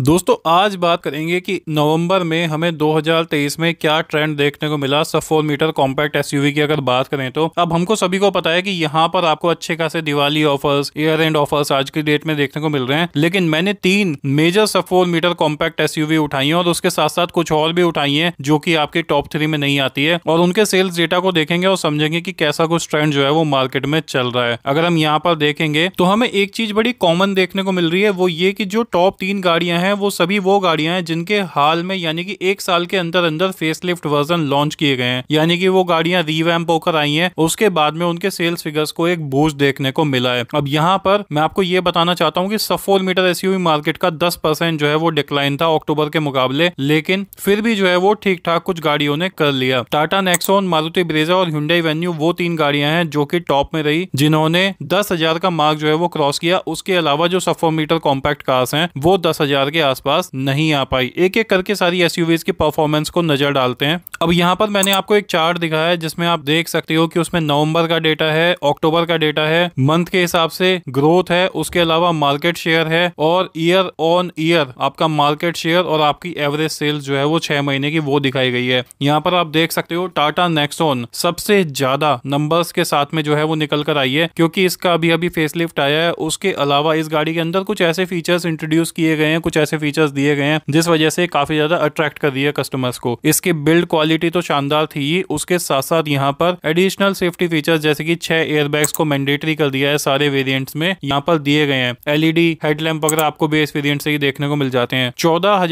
दोस्तों आज बात करेंगे कि नवंबर में हमें 2023 में क्या ट्रेंड देखने को मिला सब फोर मीटर कॉम्पैक्ट एसयूवी की अगर बात करें तो अब हमको सभी को पता है कि यहाँ पर आपको अच्छे खासे Diwali offers year end offers आज की डेट में देखने को मिल रहे हैं लेकिन मैंने तीन मेजर सब फोर मीटर कॉम्पैक्ट एसयूवी उठाई है और उसके साथ साथ कुछ और भी उठाई है जो की आपके टॉप थ्री में नहीं आती है और उनके सेल्स डेटा को देखेंगे और समझेंगे की कैसा कुछ ट्रेंड जो है वो मार्केट में चल रहा है अगर हम यहाँ पर देखेंगे तो हमें एक चीज बड़ी कॉमन देखने को मिल रही है वो ये की जो टॉप तीन गाड़ियां हैं वो सभी वो गाड़ियां हैं जिनके हाल में यानी कि एक साल के अंदर अंदर फेसलिफ्ट वर्जन लॉन्च किए गए हैं यानी कि वो गाड़ियां रीवैम्प होकर आई हैं उसके बाद में उनके सेल्स फिगर्स को एक बूस्ट देखने को मिला है अब यहाँ पर मैं आपको ये बताना चाहता हूँ कि सफोर मीटर एसयूवी मार्केट का दस जो है वो डिक्लाइन था अक्टूबर के मुकाबले लेकिन फिर भी जो है वो ठीक ठाक कुछ गाड़ियों ने कर लिया टाटा नेक्सोन मारुति ब्रेजा और हिंडई वेन्यू वो तीन गाड़ियां हैं जो की टॉप में रही जिन्होंने दस का मार्क जो है वो क्रॉस किया उसके अलावा जो सफोमीटर कॉम्पैक्ट कार्स हैं वो दस हजार के आसपास नहीं आ पाई एक एक करके सारी एस की परफॉर्मेंस को नजर डालते हैं अब यहाँ पर मैंने आपको एक चार्ट दिखाया है जिसमें आप देख सकते हो कि उसमें नवंबर का डेटा है अक्टूबर का डेटा है मंथ के हिसाब से ग्रोथ है उसके अलावा मार्केट शेयर है और ईयर ऑन ईयर आपका मार्केट शेयर और आपकी एवरेज सेल्स जो है वो छह महीने की वो दिखाई गई है यहाँ पर आप देख सकते हो टाटा नेक्सोन सबसे ज्यादा नंबर्स के साथ में जो है वो निकल कर आई है क्योंकि इसका अभी अभी फेसलिफ्ट आया है उसके अलावा इस गाड़ी के अंदर कुछ ऐसे फीचर्स इंट्रोड्यूस किए गए हैं कुछ ऐसे फीचर्स दिए गए हैं जिस वजह से काफी ज्यादा अट्रैक्ट कर दिया कस्टमर्स को इसकी बिल्ड क्वालिटी तो शानदार थी उसके साथ साथ यहाँ पर एडिशनल सेफ्टी फीचर्स जैसे की छह एयरबैग्स को मैंडेटरी कर दिया है सारे वेरियंट में यहाँ पर दिए गए हैं एलईडी हेडलैम्प वगैरह आपको बेस वेरियंट से ही देखने को मिल जाते हैं चौदह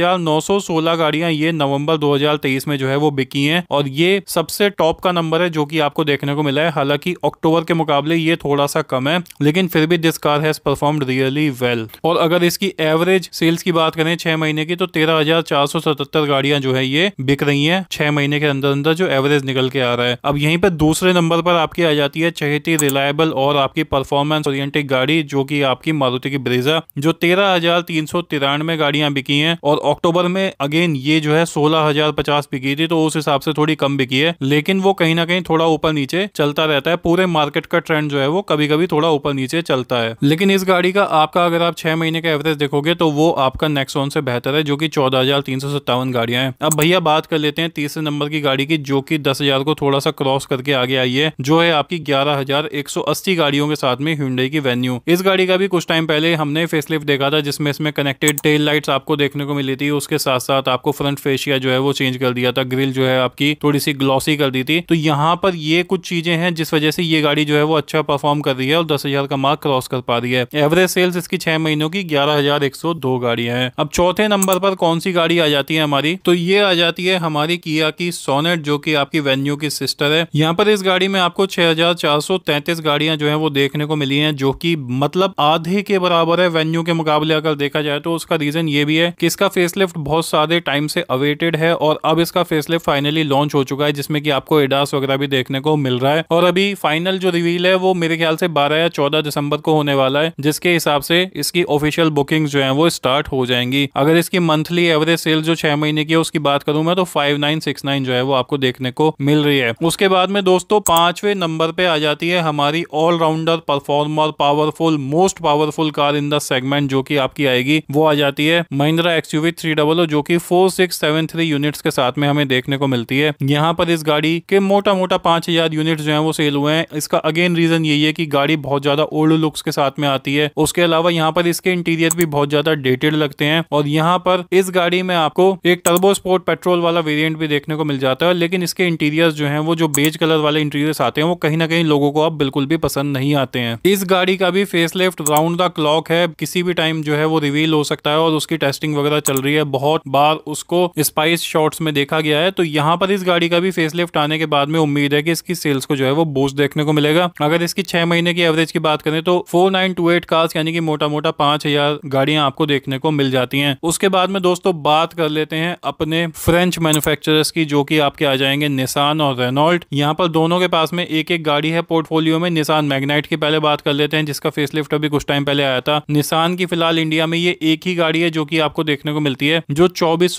गाड़ियां ये नवंबर 2023 में जो है वो बिकी हैं और ये सबसे टॉप का नंबर है जो कि आपको देखने को मिला है हालांकि अक्टूबर के मुकाबले ये थोड़ा सा कम है लेकिन फिर भी this car has performed really well और अगर इसकी एवरेज सेल्स की बात बात करें छह महीने की तो तेरह हजार चार सौ सतहत्तर गाड़ियां जो है ये बिक रही हैं छह महीने के अंदर अंदर जो एवरेज निकल के आ रहा है अब यहीं पर दूसरे नंबर पर आपकी आ जाती है चहेती रिलायबल और आपकी परफॉर्मेंस ओरिएंटेड गाड़ी जो की आपकी मारुति की ब्रेजा जो तेरह हजार तीन सौ तिरानवे गाड़ियां बिकी है और अक्टूबर में अगेन ये जो है सोलह हजार पचास बिकी थी तो उस हिसाब से थोड़ी कम बिकी है लेकिन वो कहीं ना कहीं थोड़ा ऊपर नीचे चलता रहता है पूरे मार्केट का ट्रेंड जो है वो कभी कभी थोड़ा ऊपर नीचे चलता है लेकिन इस गाड़ी का आपका अगर आप छह महीने का एवरेज देखोगे तो वो आपका नेक्सोन से बेहतर है जो कि चौदह हजार तीन सौ सत्तावन गाड़ियां हैं अब भैया बात कर लेते हैं तीसरे नंबर की गाड़ी की जो कि दस हजार को थोड़ा सा क्रॉस करके आगे आई है जो है आपकी ग्यारह हजार एक सौ अस्सी गाड़ियों के साथ में हिंडे की वेन्यू इस गाड़ी का भी कुछ टाइम पहले हमने फेसलिफ्ट देखा था जिसमें इसमें कनेक्टेड टेल लाइट आपको देखने को मिली थी उसके साथ साथ आपको फ्रंट फेशिया जो है वो चेंज कर दिया था ग्रिल जो है आपकी थोड़ी सी ग्लॉसी कर दी थी तो यहाँ पर ये कुछ चीजें हैं जिस वजह से ये गाड़ी जो है वो अच्छा परफॉर्म कर रही है और दस हजार का मार्क क्रॉस कर पा रही है एवरेज सेल्स इसकी छह महीनों की ग्यारह हजार एक सौ दो गाड़ियां है है अब चौथे नंबर पर कौन सी गाड़ी आ जाती है हमारी तो ये आ जाती है हमारी किया की सोनेट जो कि आपकी वेन्यू की सिस्टर है यहाँ पर इस गाड़ी में आपको 6433 गाड़ियां जो है वो देखने को मिली हैं जो कि मतलब आधे के बराबर है वेन्यू के मुकाबले अगर देखा जाए तो उसका रीजन ये भी है कि इसका फेसलिफ्ट बहुत सारे टाइम से अवेटेड है और अब इसका फेसलिफ्ट फाइनली लॉन्च हो चुका है जिसमें कि आपको एडास वगैरह भी देखने को मिल रहा है और अभी फाइनल जो रिवील है वो मेरे ख्याल से बारह या चौदह दिसंबर को होने वाला है जिसके हिसाब से इसकी ऑफिशियल बुकिंग जो है वो स्टार्ट हो जाए जाएंगी अगर इसकी मंथली एवरेज सेल जो छह महीने की है उसकी बात करूं मैं तो फाइव नाइन सिक्स नाइन जो है वो आपको देखने को मिल रही है उसके बाद में दोस्तों पांचवे नंबर पे आ जाती है हमारी allrounder performer powerful most powerful car in the segment जो की आपकी आएगी वो आ जाती है महिंद्रा एक्सयूवी थ्री डबल जो की four six seven three units के साथ में हमें देखने को मिलती है यहाँ पर इस गाड़ी के मोटा मोटा पांच हजार यूनिट जो है वो सेल हुए हैं इसका अगेन रीजन यही है की गाड़ी बहुत ज्यादा ओल्ड लुक्स के साथ में आती है उसके अलावा यहाँ पर इसके इंटीरियर भी बहुत ज्यादा डेटेड लगते सकते हैं और यहाँ पर इस गाड़ी में आपको एक टर्बो स्पोर्ट पेट्रोल वाला वेरियंट भी देखने को मिल जाता है लेकिन इसके इंटीरियर्स जो है वो जो बेज कलर वाले इंटीरियर्स आते हैं वो कहीं ना कहीं लोगों को अब बिल्कुल भी पसंद नहीं आते हैं इस गाड़ी का भी फेसलिफ्ट राउंड द क्लॉक है किसी भी टाइम जो है वो रिवील हो सकता है और उसकी टेस्टिंग वगैरह चल रही है बहुत बार उसको स्पाइस शॉट्स में देखा गया है तो यहाँ पर इस गाड़ी का भी फेसलिफ्ट आने के बाद में उम्मीद है कि इसकी सेल्स को जो है वो बूस्ट देखने को मिलेगा अगर इसकी छह महीने की एवरेज की बात करें तो four nine two eight cars यानी कि मोटा मोटा पांच हजार गाड़ियां आपको देखने को मिल मिल जाती हैं उसके बाद में दोस्तों बात कर लेते हैं अपने फ्रेंच मैन्युफैक्चरर्स की जो कि आपके आ जाएंगे निसान और रेनॉल्ट यहाँ पर दोनों के पास में एक एक गाड़ी है पोर्टफोलियो में निसान मैग्नाइट की पहले बात कर लेते हैं जिसका फेस अभी कुछ टाइम पहले आया था निसान की फिलहाल इंडिया में ये एक ही गाड़ी है जो की आपको देखने को मिलती है जो चौबीस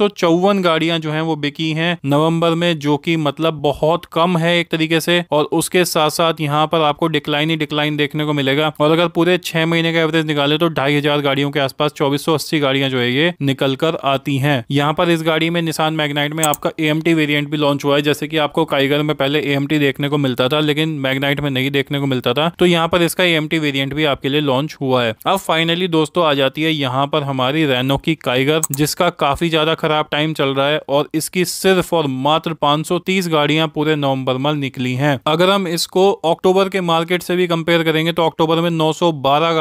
गाड़ियां जो है वो बिकी है नवम्बर में जो की मतलब बहुत कम है एक तरीके से और उसके साथ साथ यहाँ पर आपको डिक्लाइन ही डिक्लाइन देखने को मिलेगा और अगर पूरे छह महीने का एवरेज निकाले तो ढाई हजार गाड़ियों के आसपास चौबीस गाड़ी गाड़ियां जो है ये निकल कर आती हैं यहाँ पर इस गाड़ी में निशान मैगनाइट में आपका ए वेरिएंट भी लॉन्च हुआ है जैसे कि आपको काइगर में पहले ए देखने को मिलता था लेकिन मैगनाइट में नहीं देखने को मिलता था तो यहाँ पर इसका ए वेरिएंट भी आपके लिए लॉन्च हुआ है अब फाइनली दोस्तों आ जाती है यहाँ पर हमारी रेनो की काइगर जिसका काफी ज्यादा खराब टाइम चल रहा है और इसकी सिर्फ और मात्र पांच गाड़ियां पूरे नवम्बर में निकली है अगर हम इसको अक्टूबर के मार्केट से भी कंपेयर करेंगे तो अक्टूबर में नौ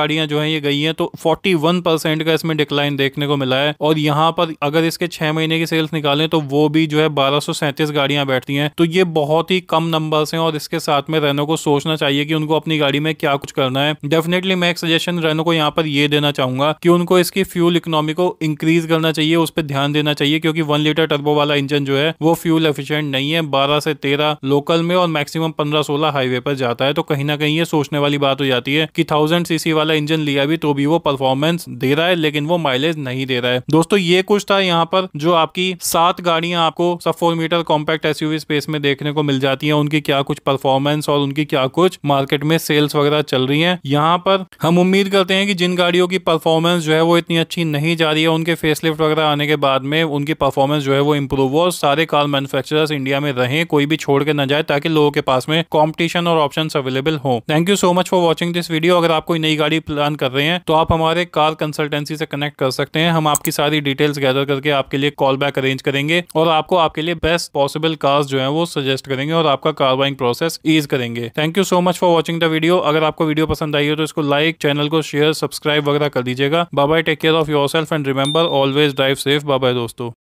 गाड़ियां जो है ये गई है तो फोर्टी परसेंट का इसमें डिक्लाइन देखने को मिला है और यहाँ पर अगर इसके छह महीने की सेल्स निकालें तो वो भी जो है बारह गाड़ियां बैठती हैं तो ये बहुत ही कम नंबर है और इसके साथ में रेनो को सोचना चाहिए कि उनको अपनी गाड़ी में क्या कुछ करना है डेफिनेटली मैं एक सजेशन रेनो को यहाँ पर ये देना चाहूंगा कि उनको इसकी फ्यूल इकोनॉमी को इंक्रीज करना चाहिए उस पर ध्यान देना चाहिए क्योंकि वन लीटर टर्बो वाला इंजन जो है वो फ्यूल एफिशिएंट नहीं है बारह से तेरह लोकल में और मैक्सिमम पंद्रह सोलह हाईवे पर जाता है तो कहीं ना कहीं ये सोचने वाली बात हो जाती है कि थाउजेंड सीसी वाला इंजन लिया भी तो भी वो परफॉर्मेंस दे रहा है लेकिन वो माइलेज माइलेज नहीं दे रहा है दोस्तों ये कुछ था यहाँ पर जो आपकी सात गाड़ियां आपको सब four metre compact SUV space में देखने को मिल जाती है उनकी क्या कुछ परफॉर्मेंस और उनकी क्या कुछ मार्केट में सेल्स वगैरह चल रही है यहाँ पर हम उम्मीद करते हैं कि जिन गाड़ियों की परफॉर्मेंस जो है वो इतनी अच्छी नहीं जा रही है उनके फेसलिफ्ट वगैरह आने के बाद में उनकी परफॉर्मेंस जो है वो इंप्रूव हो और सारे कार मैनुफेक्चर इंडिया में रहें कोई भी छोड़ के न जाए ताकि लोगों के पास में कॉम्पिटिशन और ऑप्शन अवेलेबल हो thank you so much for watching this video अगर आप कोई नई गाड़ी प्लान कर रहे हैं तो आप हमारे कार कंसल्टेंसी से कनेक्ट कर सकते सकते हैं हम आपकी सारी डिटेल्स गैदर करके आपके लिए कॉल बैक अरेंज करेंगे और आपको आपके लिए बेस्ट पॉसिबल कार्स जो है वो सजेस्ट करेंगे और आपका कार बाइंग प्रोसेस ईज करेंगे thank you so much for watching the video अगर आपको वीडियो पसंद आई हो तो इसको लाइक चैनल को शेयर सब्सक्राइब वगैरह कर दीजिएगा bye take care of your self and remember always drive safe bye दोस्तों